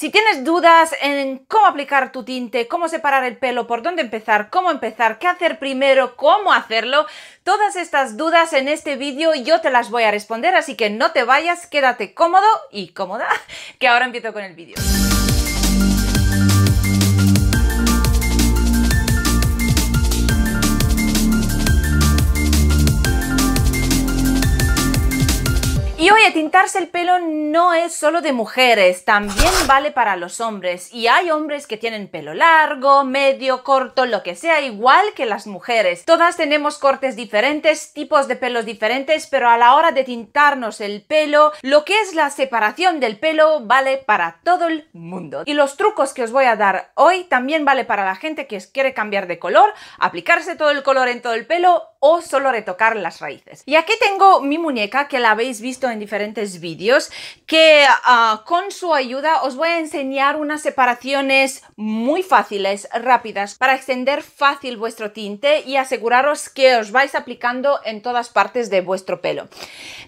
Si tienes dudas en cómo aplicar tu tinte, cómo separar el pelo, por dónde empezar, cómo empezar, qué hacer primero, cómo hacerlo, todas estas dudas en este vídeo yo te las voy a responder, así que no te vayas, quédate cómodo y cómoda, que ahora empiezo con el vídeo. Tintarse el pelo no es solo de mujeres, también vale para los hombres. Y hay hombres que tienen pelo largo, medio, corto, lo que sea, igual que las mujeres. Todas tenemos cortes diferentes, tipos de pelos diferentes, pero a la hora de tintarnos el pelo, lo que es la separación del pelo vale para todo el mundo. Y los trucos que os voy a dar hoy también vale para la gente que quiere cambiar de color, aplicarse todo el color en todo el pelo o solo retocar las raíces. Y aquí tengo mi muñeca que la habéis visto en diferentes vídeos que ah, con su ayuda os voy a enseñar unas separaciones muy fáciles, rápidas, para extender fácil vuestro tinte y aseguraros que os vais aplicando en todas partes de vuestro pelo.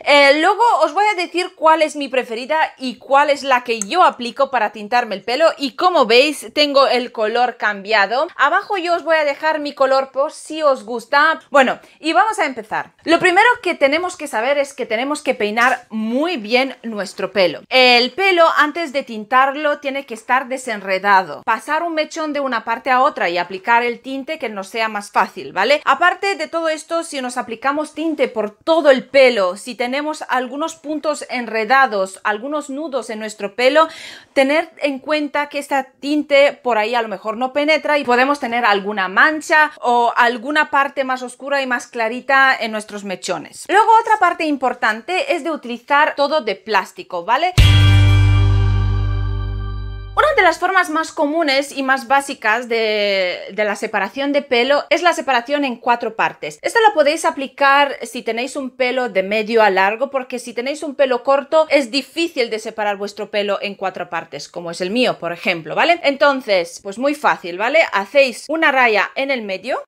Eh, luego os voy a decir cuál es mi preferida y cuál es la que yo aplico para tintarme el pelo y como veis tengo el color cambiado. Abajo yo os voy a dejar mi color por si os gusta. Bueno, y vamos a empezar. Lo primero que tenemos que saber es que tenemos que peinar muy bien nuestro pelo. El pelo antes de tintarlo tiene que estar desenredado. Pasar un mechón de una parte a otra y aplicar el tinte que nos sea más fácil, ¿vale? Aparte de todo esto, si nos aplicamos tinte por todo el pelo, si tenemos algunos puntos enredados, algunos nudos en nuestro pelo, tener en cuenta que esta tinte por ahí a lo mejor no penetra y podemos tener alguna mancha o alguna parte más oscura y más clarita en nuestros mechones. Luego otra parte importante es de utilizar todo de plástico, ¿vale? Una de las formas más comunes y más básicas de, de, la separación de pelo es la separación en cuatro partes. Esta la podéis aplicar si tenéis un pelo de medio a largo, porque si tenéis un pelo corto es difícil de separar vuestro pelo en cuatro partes, como es el mío, por ejemplo, ¿vale? Entonces, pues muy fácil, ¿vale? Hacéis una raya en el medio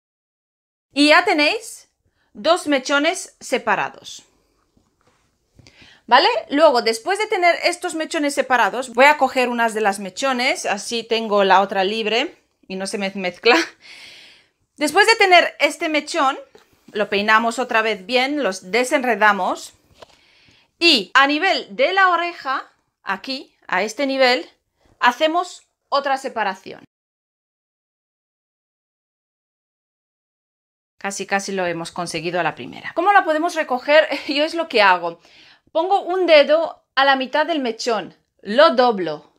y ya tenéis dos mechones separados. ¿vale? Luego, después de tener estos mechones separados, voy a coger unas de las mechones, así tengo la otra libre y no se me mezcla. Después de tener este mechón, lo peinamos otra vez bien, los desenredamos y a nivel de la oreja, aquí, a este nivel, hacemos otra separación. Casi casi lo hemos conseguido a la primera. ¿Cómo la podemos recoger? Yo es lo que hago. Pongo un dedo a la mitad del mechón, lo doblo.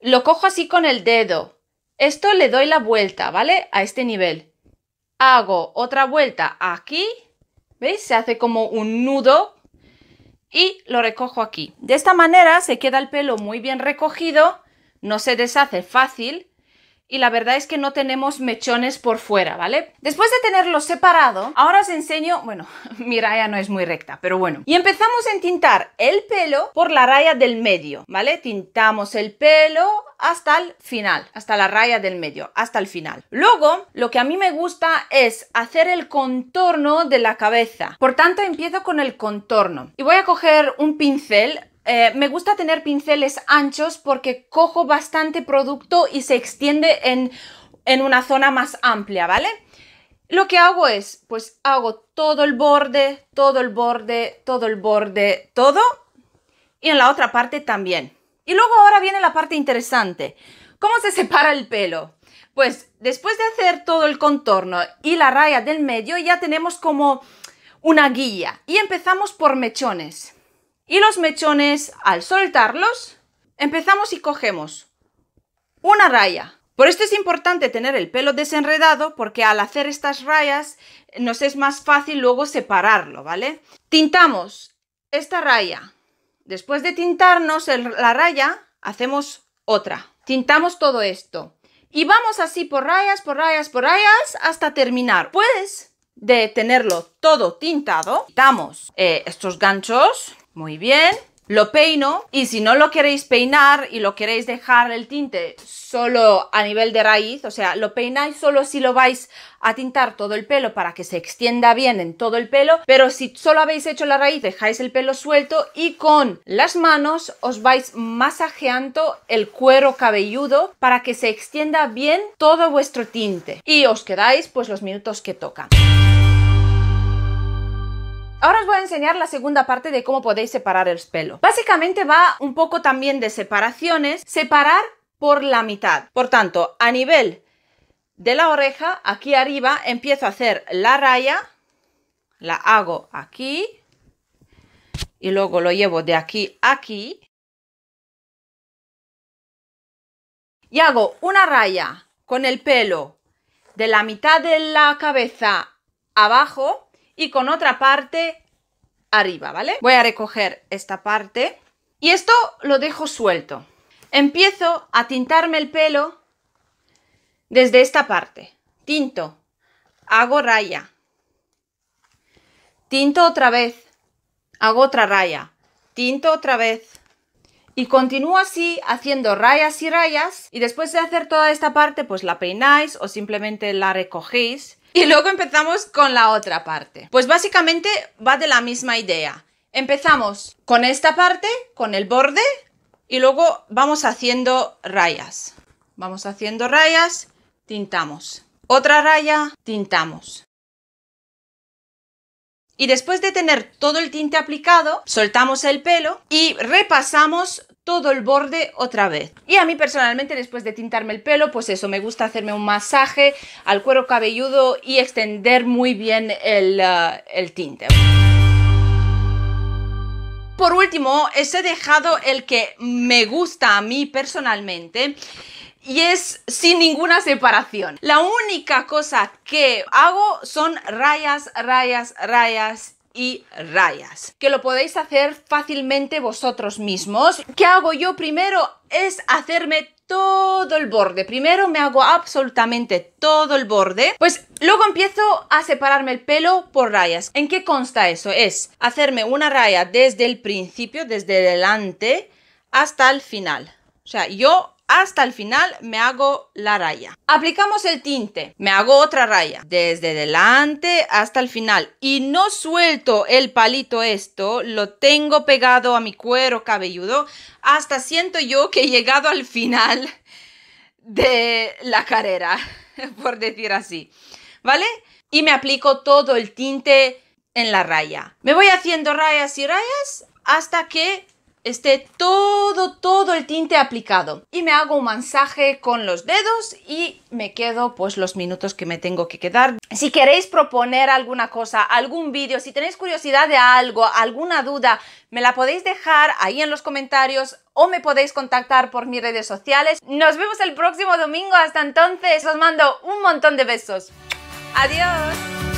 Lo cojo así con el dedo. Esto le doy la vuelta, ¿vale? A este nivel. Hago otra vuelta aquí. ¿Veis? Se hace como un nudo y lo recojo aquí. De esta manera se queda el pelo muy bien recogido, no se deshace fácil y la verdad es que no tenemos mechones por fuera, ¿vale? Después de tenerlo separado, ahora os enseño, bueno, mi raya no es muy recta, pero bueno. Y empezamos en tintar el pelo por la raya del medio, ¿vale? Tintamos el pelo hasta el final, hasta la raya del medio, hasta el final. Luego, lo que a mí me gusta es hacer el contorno de la cabeza. Por tanto, empiezo con el contorno. Y voy a coger un pincel eh, me gusta tener pinceles anchos porque cojo bastante producto y se extiende en, en una zona más amplia, ¿vale? Lo que hago es, pues hago todo el borde, todo el borde, todo el borde, todo. Y en la otra parte también. Y luego ahora viene la parte interesante. ¿Cómo se separa el pelo? Pues después de hacer todo el contorno y la raya del medio ya tenemos como una guía. Y empezamos por mechones. Y los mechones, al soltarlos, empezamos y cogemos una raya. Por esto es importante tener el pelo desenredado porque al hacer estas rayas nos es más fácil luego separarlo, ¿vale? Tintamos esta raya. Después de tintarnos la raya, hacemos otra. Tintamos todo esto. Y vamos así por rayas, por rayas, por rayas hasta terminar. Después pues, de tenerlo todo tintado, quitamos eh, estos ganchos muy bien. Lo peino y si no lo queréis peinar y lo queréis dejar el tinte solo a nivel de raíz, o sea, lo peináis solo si lo vais a tintar todo el pelo para que se extienda bien en todo el pelo, pero si solo habéis hecho la raíz, dejáis el pelo suelto y con las manos os vais masajeando el cuero cabelludo para que se extienda bien todo vuestro tinte y os quedáis pues los minutos que tocan. Ahora os voy a enseñar la segunda parte de cómo podéis separar el pelo. Básicamente va un poco también de separaciones, separar por la mitad. Por tanto, a nivel de la oreja, aquí arriba, empiezo a hacer la raya, la hago aquí, y luego lo llevo de aquí a aquí, y hago una raya con el pelo de la mitad de la cabeza abajo, y con otra parte arriba, ¿vale? Voy a recoger esta parte y esto lo dejo suelto. Empiezo a tintarme el pelo desde esta parte. Tinto, hago raya, tinto otra vez, hago otra raya, tinto otra vez. Y continúo así haciendo rayas y rayas y después de hacer toda esta parte pues la peináis o simplemente la recogéis y luego empezamos con la otra parte. Pues básicamente va de la misma idea. Empezamos con esta parte, con el borde, y luego vamos haciendo rayas. Vamos haciendo rayas, tintamos. Otra raya, tintamos. Y después de tener todo el tinte aplicado, soltamos el pelo y repasamos todo el borde otra vez. Y a mí personalmente después de tintarme el pelo, pues eso, me gusta hacerme un masaje al cuero cabelludo y extender muy bien el, uh, el tinte. Por último, he dejado el que me gusta a mí personalmente y es sin ninguna separación. La única cosa que hago son rayas, rayas, rayas y rayas, que lo podéis hacer fácilmente vosotros mismos. ¿Qué hago yo primero? Es hacerme todo el borde. Primero me hago absolutamente todo el borde. Pues luego empiezo a separarme el pelo por rayas. ¿En qué consta eso? Es hacerme una raya desde el principio, desde delante hasta el final. O sea, yo hasta el final me hago la raya. Aplicamos el tinte, me hago otra raya desde delante hasta el final y no suelto el palito esto, lo tengo pegado a mi cuero cabelludo hasta siento yo que he llegado al final de la carrera, por decir así, ¿vale? Y me aplico todo el tinte en la raya. Me voy haciendo rayas y rayas hasta que esté todo, todo el tinte aplicado. Y me hago un mensaje con los dedos y me quedo pues los minutos que me tengo que quedar. Si queréis proponer alguna cosa, algún vídeo, si tenéis curiosidad de algo, alguna duda, me la podéis dejar ahí en los comentarios o me podéis contactar por mis redes sociales. Nos vemos el próximo domingo. Hasta entonces os mando un montón de besos. Adiós.